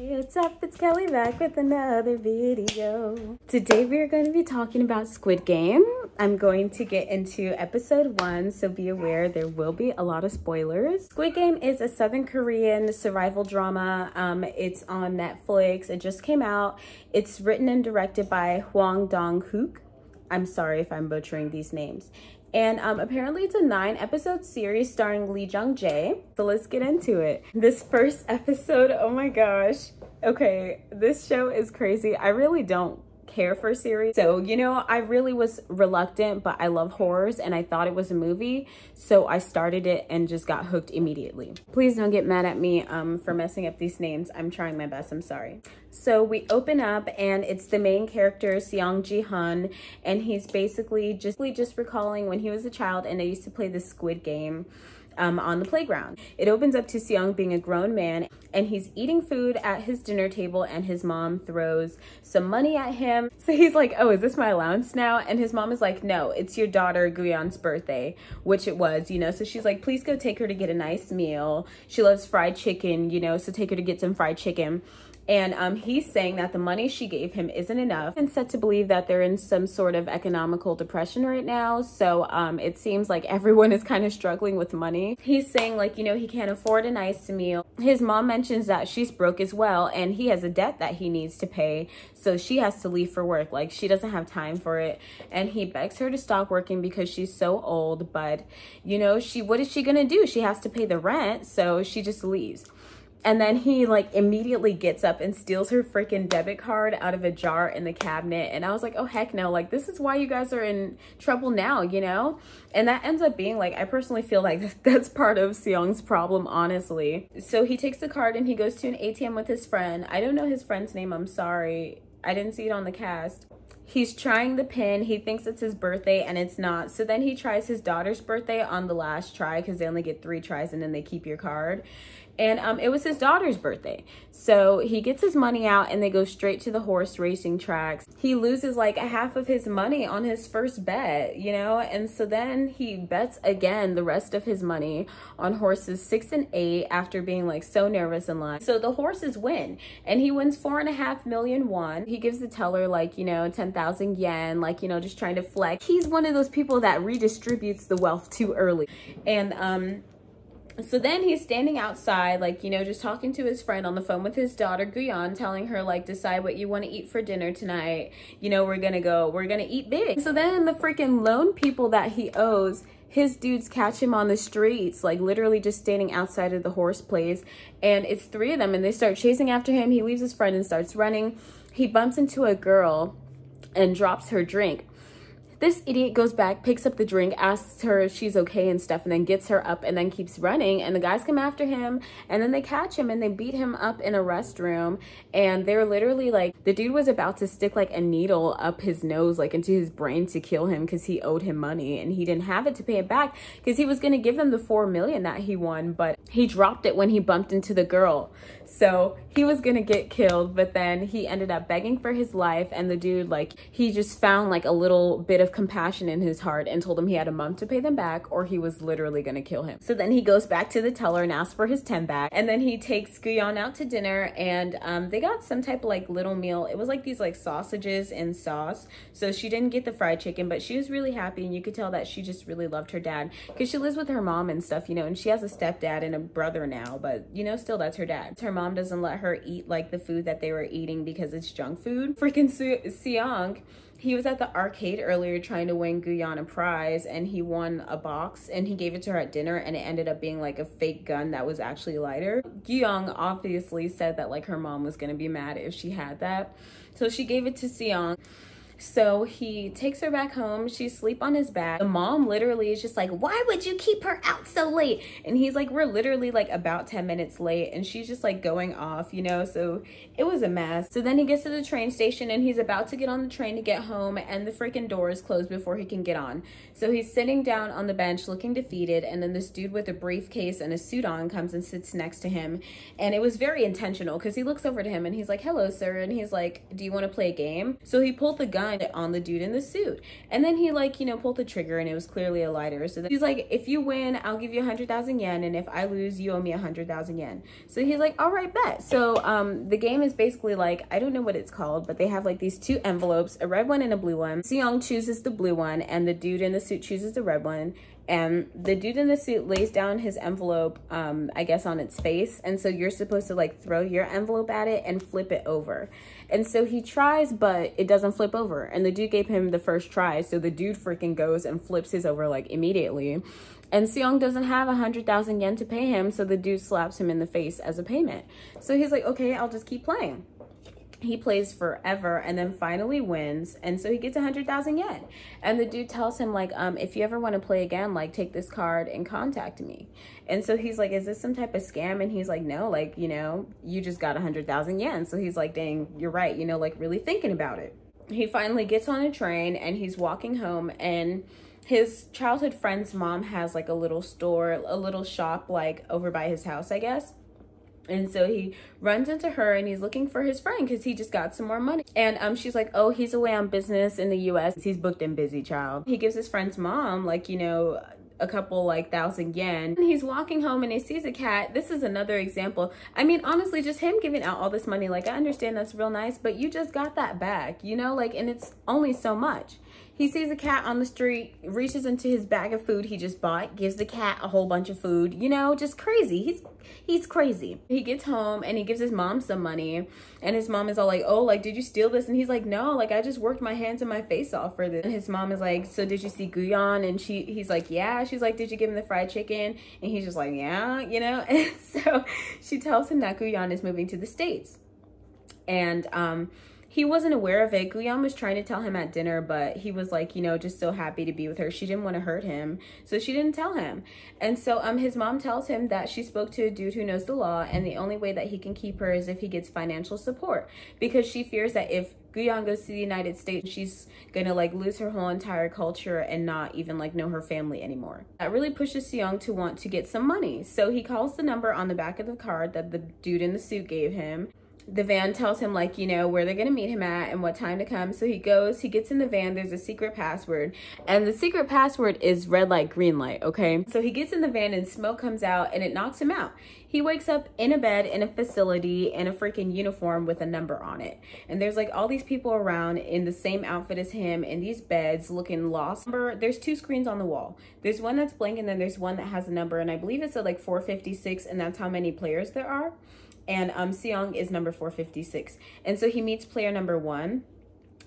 Hey, what's up? It's Kelly back with another video. Today we are going to be talking about Squid Game. I'm going to get into episode one, so be aware there will be a lot of spoilers. Squid Game is a Southern Korean survival drama. Um, it's on Netflix. It just came out. It's written and directed by Hwang Dong-hook. I'm sorry if I'm butchering these names. And um, apparently it's a nine episode series starring Lee Jung Jae. So let's get into it. This first episode, oh my gosh. Okay, this show is crazy. I really don't care for series. So, you know, I really was reluctant, but I love horrors and I thought it was a movie. So I started it and just got hooked immediately. Please don't get mad at me um, for messing up these names. I'm trying my best, I'm sorry. So we open up and it's the main character, Seong Ji-hun, and he's basically just, just recalling when he was a child and they used to play the Squid Game um, on the playground. It opens up to Seong being a grown man and he's eating food at his dinner table and his mom throws some money at him. So he's like, oh, is this my allowance now? And his mom is like, no, it's your daughter Guyan's birthday, which it was, you know? So she's like, please go take her to get a nice meal. She loves fried chicken, you know, so take her to get some fried chicken. And um, he's saying that the money she gave him isn't enough and said to believe that they're in some sort of economical depression right now. So um, it seems like everyone is kind of struggling with money He's saying like, you know, he can't afford a nice meal. His mom mentions that she's broke as well and he has a debt that he needs to pay. So she has to leave for work. Like she doesn't have time for it. And he begs her to stop working because she's so old. But you know, she, what is she going to do? She has to pay the rent. So she just leaves. And then he like immediately gets up and steals her freaking debit card out of a jar in the cabinet. And I was like, oh heck no, like this is why you guys are in trouble now, you know? And that ends up being like, I personally feel like that's part of Seong's problem, honestly. So he takes the card and he goes to an ATM with his friend. I don't know his friend's name, I'm sorry. I didn't see it on the cast. He's trying the pin. He thinks it's his birthday and it's not. So then he tries his daughter's birthday on the last try because they only get three tries and then they keep your card and um, it was his daughter's birthday. So he gets his money out and they go straight to the horse racing tracks. He loses like half of his money on his first bet, you know? And so then he bets again the rest of his money on horses six and eight after being like so nervous in line. So the horses win and he wins four and a half million won. He gives the teller like, you know, 10,000 yen, like, you know, just trying to flex. He's one of those people that redistributes the wealth too early. And um, so then he's standing outside, like, you know, just talking to his friend on the phone with his daughter, Guyon, telling her, like, decide what you want to eat for dinner tonight. You know, we're going to go, we're going to eat big. So then the freaking loan people that he owes, his dudes catch him on the streets, like literally just standing outside of the horse place. And it's three of them and they start chasing after him. He leaves his friend and starts running. He bumps into a girl and drops her drink. This idiot goes back, picks up the drink, asks her if she's okay and stuff, and then gets her up and then keeps running. And the guys come after him and then they catch him and they beat him up in a restroom. And they're literally like, the dude was about to stick like a needle up his nose, like into his brain to kill him because he owed him money and he didn't have it to pay it back because he was going to give them the 4 million that he won, but he dropped it when he bumped into the girl. So he was going to get killed, but then he ended up begging for his life. And the dude, like, he just found like a little bit of of compassion in his heart and told him he had a month to pay them back or he was literally gonna kill him. So then he goes back to the teller and asks for his 10 back. And then he takes Guyon out to dinner and um, they got some type of like little meal. It was like these like sausages and sauce. So she didn't get the fried chicken, but she was really happy. And you could tell that she just really loved her dad because she lives with her mom and stuff, you know, and she has a stepdad and a brother now, but you know, still that's her dad. Her mom doesn't let her eat like the food that they were eating because it's junk food. Freaking Siang he was at the arcade earlier trying to win Guyana prize and he won a box and he gave it to her at dinner and it ended up being like a fake gun that was actually lighter. Guyong obviously said that like her mom was gonna be mad if she had that. So she gave it to Seong. So he takes her back home. She's sleep on his back. The mom literally is just like, why would you keep her out so late? And he's like, we're literally like about 10 minutes late. And she's just like going off, you know? So it was a mess. So then he gets to the train station and he's about to get on the train to get home and the freaking door is closed before he can get on. So he's sitting down on the bench looking defeated. And then this dude with a briefcase and a suit on comes and sits next to him. And it was very intentional because he looks over to him and he's like, hello, sir. And he's like, do you want to play a game? So he pulled the gun gun on the dude in the suit. And then he like, you know, pulled the trigger and it was clearly a lighter. So he's like, if you win, I'll give you 100,000 yen. And if I lose, you owe me 100,000 yen. So he's like, all right, bet. So um, the game is basically like, I don't know what it's called, but they have like these two envelopes, a red one and a blue one. Seong chooses the blue one and the dude in the suit chooses the red one and the dude in the suit lays down his envelope um i guess on its face and so you're supposed to like throw your envelope at it and flip it over and so he tries, but it doesn't flip over. And the dude gave him the first try. So the dude freaking goes and flips his over like immediately. And Seong doesn't have a 100,000 yen to pay him. So the dude slaps him in the face as a payment. So he's like, okay, I'll just keep playing he plays forever and then finally wins and so he gets a 100,000 yen and the dude tells him like um if you ever want to play again like take this card and contact me and so he's like is this some type of scam and he's like no like you know you just got a 100,000 yen so he's like dang you're right you know like really thinking about it he finally gets on a train and he's walking home and his childhood friend's mom has like a little store a little shop like over by his house I guess and so he runs into her and he's looking for his friend because he just got some more money. And um, she's like, oh, he's away on business in the US. He's booked and busy, child. He gives his friend's mom like, you know, a couple like thousand yen. And he's walking home and he sees a cat. This is another example. I mean, honestly, just him giving out all this money, like I understand that's real nice, but you just got that back, you know, like, and it's only so much. He sees a cat on the street, reaches into his bag of food he just bought, gives the cat a whole bunch of food, you know, just crazy. He's he's crazy. He gets home and he gives his mom some money and his mom is all like, oh, like, did you steal this? And he's like, no, like, I just worked my hands and my face off for this. And his mom is like, so did you see Guyon? And she, he's like, yeah. She's like, did you give him the fried chicken? And he's just like, yeah, you know? And so she tells him that Guyon is moving to the States. And, um, he wasn't aware of it. Guillaume was trying to tell him at dinner, but he was like, you know, just so happy to be with her. She didn't want to hurt him, so she didn't tell him. And so um, his mom tells him that she spoke to a dude who knows the law, and the only way that he can keep her is if he gets financial support because she fears that if Guyon goes to the United States, she's gonna like lose her whole entire culture and not even like know her family anymore. That really pushes Seong to want to get some money. So he calls the number on the back of the card that the dude in the suit gave him the van tells him like you know where they're gonna meet him at and what time to come so he goes he gets in the van there's a secret password and the secret password is red light green light okay so he gets in the van and smoke comes out and it knocks him out he wakes up in a bed in a facility in a freaking uniform with a number on it and there's like all these people around in the same outfit as him in these beds looking lost number there's two screens on the wall there's one that's blank and then there's one that has a number and i believe it's at like 456 and that's how many players there are and um, Seong is number 456. And so he meets player number one,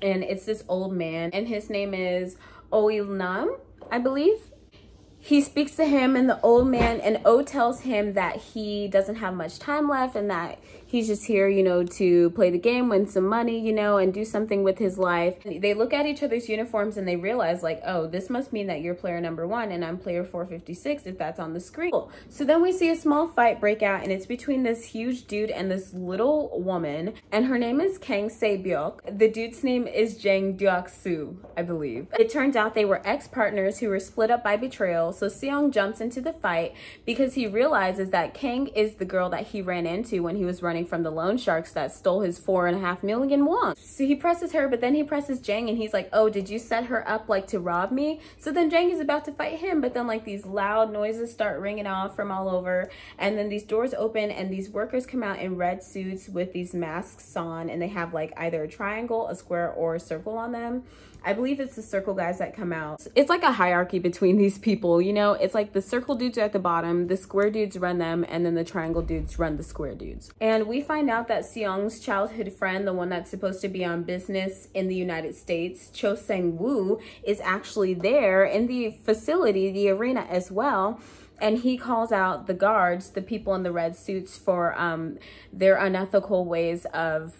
and it's this old man, and his name is Oil Nam, I believe he speaks to him and the old man and o tells him that he doesn't have much time left and that he's just here you know to play the game win some money you know and do something with his life they look at each other's uniforms and they realize like oh this must mean that you're player number one and i'm player 456 if that's on the screen so then we see a small fight break out and it's between this huge dude and this little woman and her name is kang se the dude's name is jang dyuk i believe it turns out they were ex-partners who were split up by betrayal so Seong jumps into the fight because he realizes that Kang is the girl that he ran into when he was running from the loan sharks that stole his four and a half million won. So he presses her, but then he presses Jang and he's like, oh, did you set her up like to rob me? So then Jang is about to fight him, but then like these loud noises start ringing off from all over. And then these doors open and these workers come out in red suits with these masks on and they have like either a triangle, a square, or a circle on them. I believe it's the circle guys that come out. It's like a hierarchy between these people you know, it's like the circle dudes are at the bottom, the square dudes run them, and then the triangle dudes run the square dudes. And we find out that Seong's childhood friend, the one that's supposed to be on business in the United States, Cho Sang-woo, is actually there in the facility, the arena as well and he calls out the guards, the people in the red suits, for um, their unethical ways of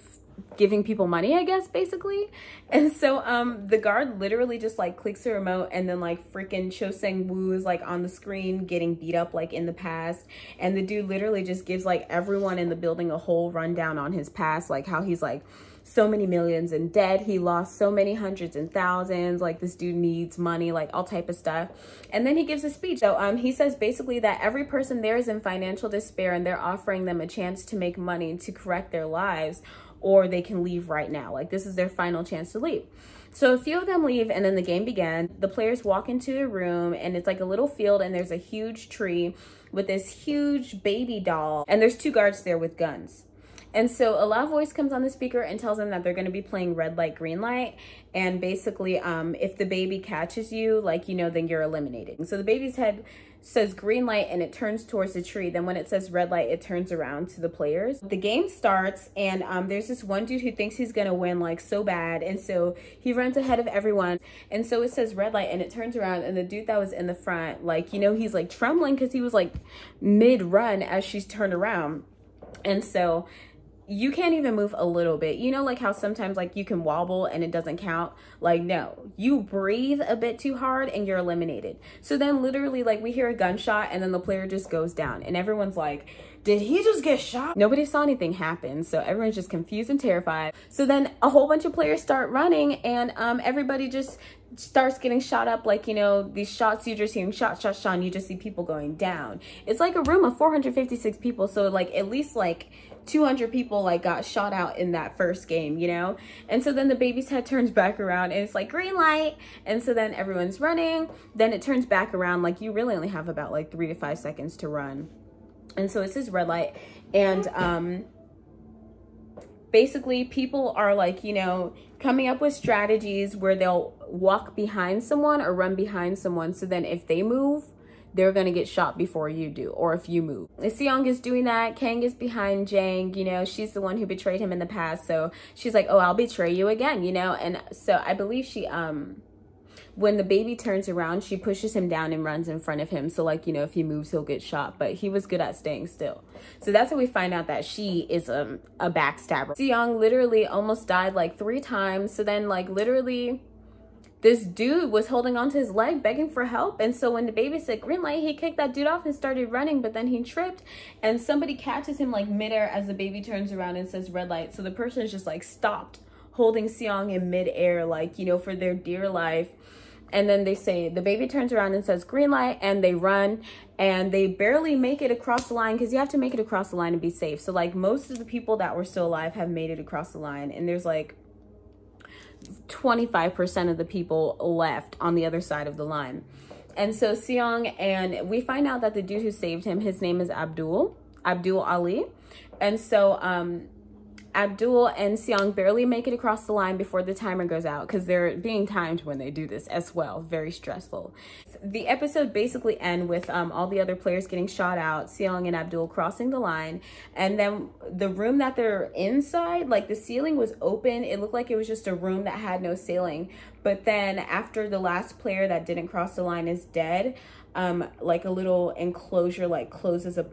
giving people money, I guess, basically. And so um, the guard literally just like clicks the remote and then like freaking Cho Sang Woo is like on the screen getting beat up like in the past. And the dude literally just gives like everyone in the building a whole rundown on his past, like how he's like so many millions in debt. He lost so many hundreds and thousands. Like this dude needs money, like all type of stuff. And then he gives a speech. So um, he says basically that every person there is in financial despair and they're offering them a chance to make money to correct their lives or they can leave right now. Like this is their final chance to leave. So a few of them leave and then the game began. The players walk into a room and it's like a little field and there's a huge tree with this huge baby doll and there's two guards there with guns. And so a loud voice comes on the speaker and tells them that they're going to be playing red light, green light. And basically, um, if the baby catches you, like, you know, then you're eliminated. So the baby's head says green light and it turns towards the tree. Then when it says red light, it turns around to the players. The game starts and um, there's this one dude who thinks he's gonna win like so bad. And so he runs ahead of everyone. And so it says red light and it turns around and the dude that was in the front, like, you know, he's like trembling because he was like mid run as she's turned around. And so you can't even move a little bit. You know, like how sometimes like you can wobble and it doesn't count. Like, no, you breathe a bit too hard and you're eliminated. So then literally like we hear a gunshot and then the player just goes down and everyone's like, did he just get shot? Nobody saw anything happen. So everyone's just confused and terrified. So then a whole bunch of players start running and um, everybody just starts getting shot up like you know these shots you're just hearing shot shot shot and you just see people going down it's like a room of 456 people so like at least like 200 people like got shot out in that first game, you know? And so then the baby's head turns back around and it's like green light. And so then everyone's running. Then it turns back around like you really only have about like three to five seconds to run. And so it says red light. And um, basically people are like, you know, coming up with strategies where they'll walk behind someone or run behind someone. So then if they move, they're gonna get shot before you do or if you move. Seong is doing that. Kang is behind Jang. You know, she's the one who betrayed him in the past. So she's like, oh, I'll betray you again, you know? And so I believe she, um, when the baby turns around, she pushes him down and runs in front of him. So like, you know, if he moves, he'll get shot. But he was good at staying still. So that's how we find out that she is um, a backstabber. Seong literally almost died like three times. So then like literally this dude was holding onto his leg begging for help and so when the baby said green light he kicked that dude off and started running but then he tripped and somebody catches him like midair as the baby turns around and says red light so the person is just like stopped holding Seong in midair like you know for their dear life and then they say the baby turns around and says green light and they run and they barely make it across the line because you have to make it across the line to be safe so like most of the people that were still alive have made it across the line and there's like 25% of the people left on the other side of the line. And so Seong, and we find out that the dude who saved him, his name is Abdul, Abdul Ali. And so um, Abdul and Seong barely make it across the line before the timer goes out because they're being timed when they do this as well. Very stressful. The episode basically end with um, all the other players getting shot out, Seong and Abdul crossing the line. And then the room that they're inside, like the ceiling was open. It looked like it was just a room that had no ceiling. But then after the last player that didn't cross the line is dead, um, like a little enclosure like closes up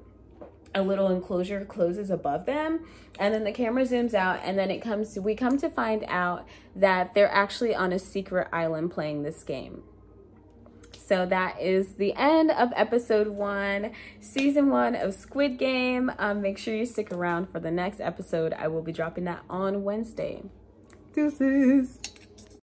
a little enclosure closes above them and then the camera zooms out and then it comes to, we come to find out that they're actually on a secret island playing this game so that is the end of episode one season one of squid game um, make sure you stick around for the next episode i will be dropping that on wednesday deuces